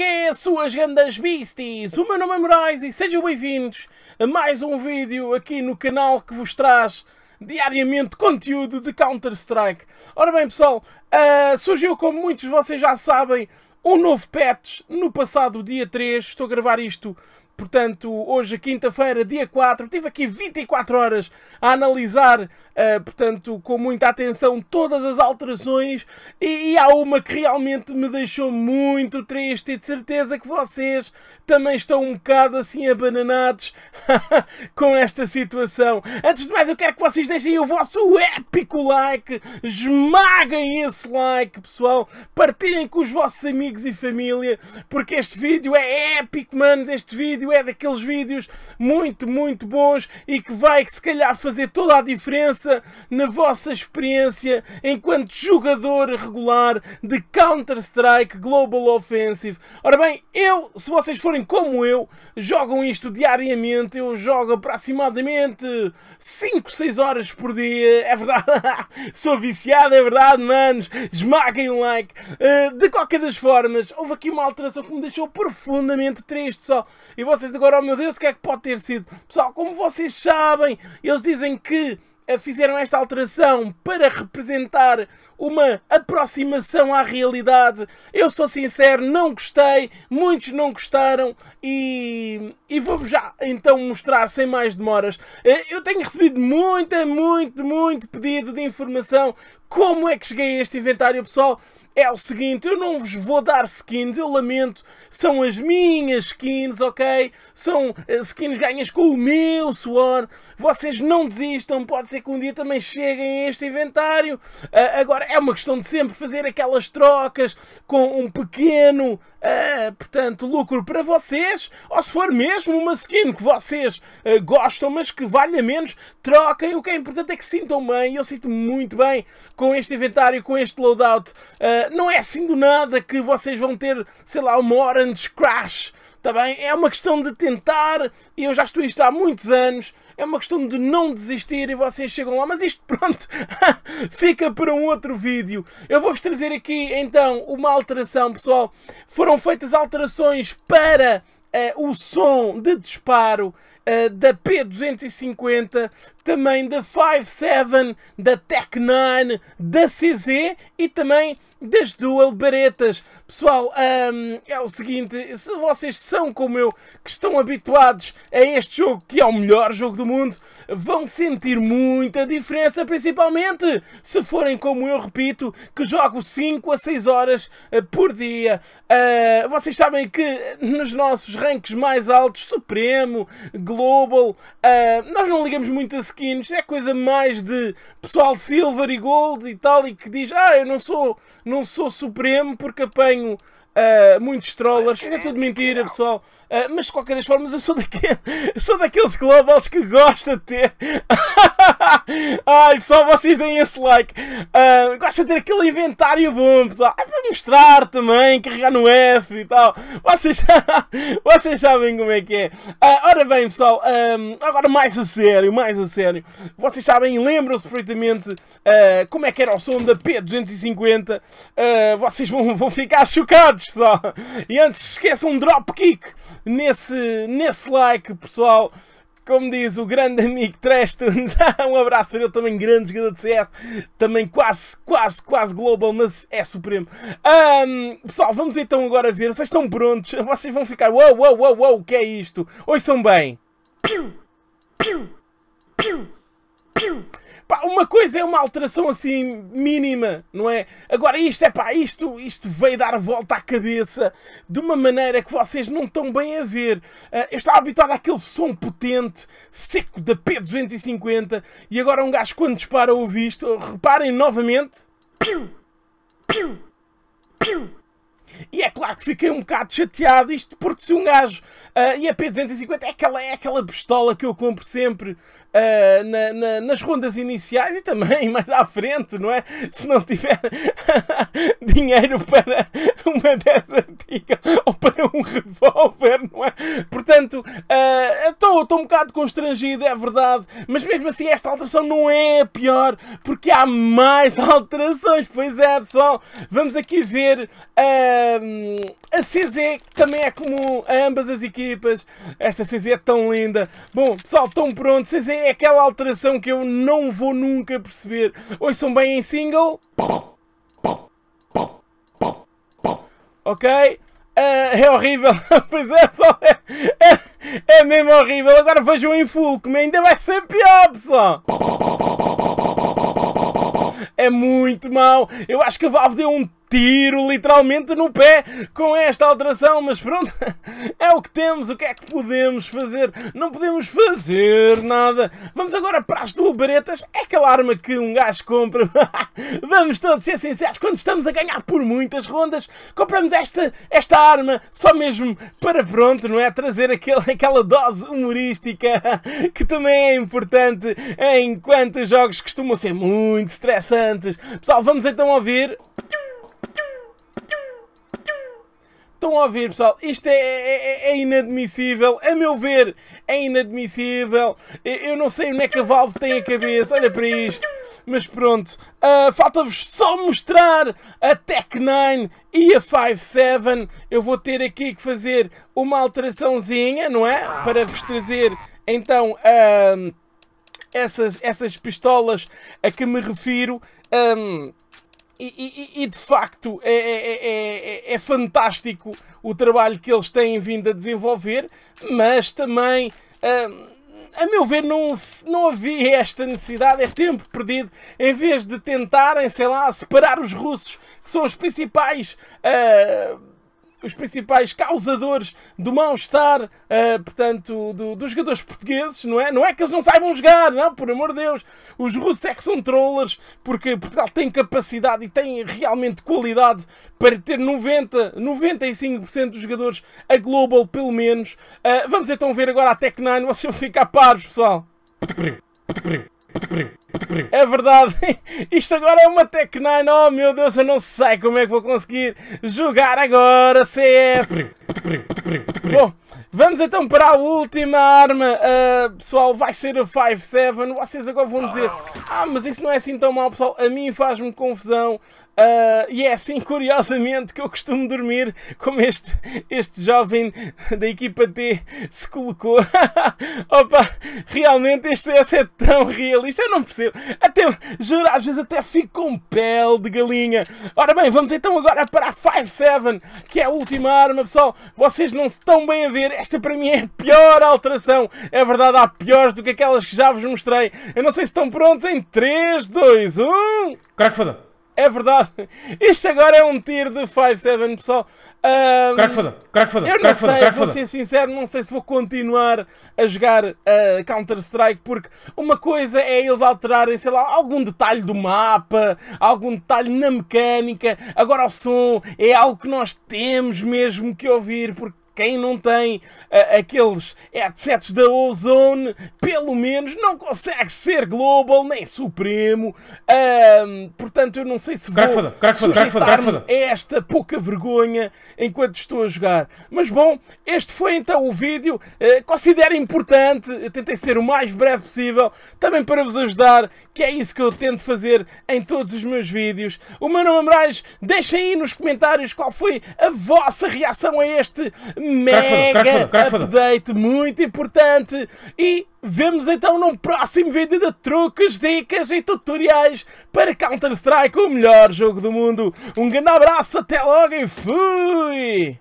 que é, suas grandes beasties? O meu nome é Moraes e sejam bem-vindos a mais um vídeo aqui no canal que vos traz diariamente conteúdo de Counter-Strike. Ora bem, pessoal, uh, surgiu como muitos de vocês já sabem um novo patch no passado dia 3. Estou a gravar isto Portanto, hoje, quinta-feira, dia 4, tive aqui 24 horas a analisar, uh, portanto, com muita atenção todas as alterações e, e há uma que realmente me deixou muito triste e de certeza que vocês também estão um bocado assim abananados com esta situação. Antes de mais, eu quero que vocês deixem o vosso épico like, esmaguem esse like, pessoal, partilhem com os vossos amigos e família, porque este vídeo é épico, mano este vídeo vídeo é daqueles vídeos muito, muito bons e que vai, se calhar, fazer toda a diferença na vossa experiência enquanto jogador regular de Counter-Strike Global Offensive. Ora bem, eu, se vocês forem como eu, jogam isto diariamente, eu jogo aproximadamente 5, 6 horas por dia, é verdade, sou viciado, é verdade, manos, esmaguem um like. Eh, de qualquer das formas, houve aqui uma alteração que me deixou profundamente triste, pessoal, e vocês vocês agora, oh meu Deus, o que é que pode ter sido? Pessoal, como vocês sabem, eles dizem que eh, fizeram esta alteração para representar uma aproximação à realidade. Eu sou sincero, não gostei, muitos não gostaram e, e vou já então mostrar sem mais demoras. Eh, eu tenho recebido muito, muito, muito pedido de informação como é que cheguei a este inventário, pessoal? É o seguinte, eu não vos vou dar skins, eu lamento, são as minhas skins, ok? São eh, skins ganhas com o meu suor. Vocês não desistam, pode ser que um dia também cheguem a este inventário. Uh, agora, é uma questão de sempre fazer aquelas trocas com um pequeno, uh, portanto, lucro para vocês. Ou se for mesmo uma skin que vocês uh, gostam, mas que valha menos, troquem. O que é importante é que sintam bem, eu sinto muito bem com este inventário, com este loadout. Uh, não é assim do nada que vocês vão ter, sei lá, uma Orange Crash. está bem? É uma questão de tentar, e eu já estou isto há muitos anos, é uma questão de não desistir e vocês chegam lá, mas isto pronto, fica para um outro vídeo. Eu vou-vos trazer aqui então uma alteração, pessoal. Foram feitas alterações para Uh, o som de disparo eh, da P250, também da 57, da Tech 9, da CZ e também das Dual Baretas. Pessoal, um, ehm, é o seguinte, se vocês são como eu, que estão habituados a este jogo, que é o melhor jogo do mundo, vão sentir muita diferença, principalmente se forem como eu, repito, que jogo 5 a 6 horas eh, por dia. Uh, vocês sabem que nos nossos ranks mais altos, Supremo, Global, Global. Uh, nós não ligamos muito a skins, é coisa mais de pessoal silver e gold e tal, e que diz: Ah, eu não sou, não sou supremo porque apanho uh, muitos trollers. Isso é tudo mentira, pessoal. Ah, mas de qualquer das formas, eu sou, daquele, eu sou daqueles globals que gosta de ter. Ai pessoal, vocês deem esse like. Uh, gosta de ter aquele inventário bom, pessoal. É para mostrar também, carregar no F e tal. Vocês, vocês sabem como é que é. Uh, ora bem, pessoal, um, agora mais a sério, mais a sério. Vocês sabem, lembram-se perfeitamente uh, como é que era o som da P250. Uh, vocês vão, vão ficar chocados, pessoal. E antes, esqueçam um dropkick nesse, nesse like, pessoal como diz o grande amigo Trestons, um abraço para ele também, grande jogador de CS, também quase, quase, quase global, mas é supremo. Um, pessoal, vamos então agora ver, vocês estão prontos? Vocês vão ficar, uau, uau, uau, uau, o que é isto? Ouçam bem. Piu, piu, piu, piu. Pá, uma coisa é uma alteração assim mínima, não é? Agora isto é pá, isto, isto veio dar volta à cabeça de uma maneira que vocês não estão bem a ver. Uh, eu estava habituado àquele som potente, seco da P250 e agora um gajo quando dispara ouve isto, reparem novamente. Piu, piu, piu. E é claro que fiquei um bocado chateado isto porque se um gajo uh, e a P250 é aquela, é aquela pistola que eu compro sempre uh, na, na, nas rondas iniciais e também mais à frente, não é? Se não tiver dinheiro para uma dessas É um revólver, não é? Portanto, eh, estou uh, um bocado constrangido, é verdade, mas mesmo assim esta alteração não é a pior, porque há mais alterações, pois é, pessoal. Vamos aqui ver uh, a CZ, que também é comum a ambas as equipas. Esta CZ é tão linda. Bom, pessoal, estão prontos. CZ é aquela alteração que eu não vou nunca perceber. são bem em single. Ok? É, é, horrível. pois é, é, é, é, mesmo horrível. Agora vejam em full, como ainda vai ser pior, pessoal. É muito mau. Eu acho que a Valve deu um tiro literalmente no pé com esta alteração, mas pronto, é o que temos, o que é que podemos fazer? Não podemos fazer nada. Vamos agora para as tubaretas, é aquela arma que um gajo compra. Vamos todos ser sinceros, quando estamos a ganhar por muitas rondas, compramos esta, esta arma só mesmo para pronto, não é? Trazer aquele, aquela dose humorística que também é importante enquanto os jogos costumam ser muito estressantes. Pessoal, vamos então ouvir. Estão a ouvir, pessoal? Isto é é, é, é, é, inadmissível. A meu ver, é inadmissível. Eu não sei onde é que a Valve tem a cabeça. Olha para isto. Mas pronto. Uh, Falta-vos só mostrar a Tech 9 e a 5.7. Eu vou ter aqui que fazer uma alteraçãozinha, não é? Para vos trazer, então, ah, essas, essas pistolas a que me refiro. Um, ah, e, e, e de facto é, é, é, é, fantástico o trabalho que eles têm vindo a desenvolver, mas também. Hum, a meu ver, não, não havia esta necessidade, é tempo perdido, em vez de tentarem, sei lá, separar os russos, que são os principais uh, os principais causadores do mal-estar, uh, portanto, do, dos jogadores portugueses, não é? Não é que eles não saibam jogar, não, por amor de Deus. Os russos é que são trollers, porque Portugal tem capacidade e tem realmente qualidade para ter 90, 95% dos jogadores a Global, pelo menos. Uh, vamos então ver agora a Tech9, vocês vão ficar paros, pessoal. Puta que pariu. Puta que pariu. É verdade. Isto agora é uma Tech 9. Oh meu Deus, eu não sei como é que vou conseguir jogar agora CS. Puta que pariu. Puta que pariu. Puta que pariu. Bom, vamos então para a última arma. Uh, pessoal, vai ser a 5-7. Vocês agora vão dizer, ah, mas isso não é assim tão mal, pessoal. A mim faz-me confusão. Uh, e é assim, curiosamente, que eu costumo dormir, como este, este jovem da equipa T se colocou. Opa, realmente este CS é tão realista, eu não percebo. Até, juro, às vezes até fico com pele de galinha. Ora bem, vamos então agora para a 5-7, que é a última arma, pessoal. Vocês não se estão bem a ver, esta para mim é a pior alteração. É verdade, há piores do que aquelas que já vos mostrei. Eu não sei se estão prontos em 3, 2, 1... Caraca, foda! É verdade. Isto agora é um tiro de 5-7, pessoal. Um, crack foda, crack foda, eu não crack sei, foda, crack vou ser sincero, não sei se vou continuar a jogar uh, Counter-Strike, porque uma coisa é eles alterarem, sei lá, algum detalhe do mapa, algum detalhe na mecânica, agora o som é algo que nós temos mesmo que ouvir, porque quem não tem uh, aqueles headsets da Ozone, pelo menos não consegue ser global nem supremo. Uh, portanto, eu não sei se vou sujeitar esta pouca vergonha enquanto estou a jogar. Mas bom, este foi então o vídeo. Uh, considero importante, eu tentei ser o mais breve possível, também para vos ajudar, que é isso que eu tento fazer em todos os meus vídeos. O meu nome é Moraes, deixem aí nos comentários qual foi a vossa reação a este mega crack crack update muito importante e vemos então num próximo vídeo de truques, dicas e tutoriais para Counter-Strike, o melhor jogo do mundo. Um grande abraço, até logo e fui!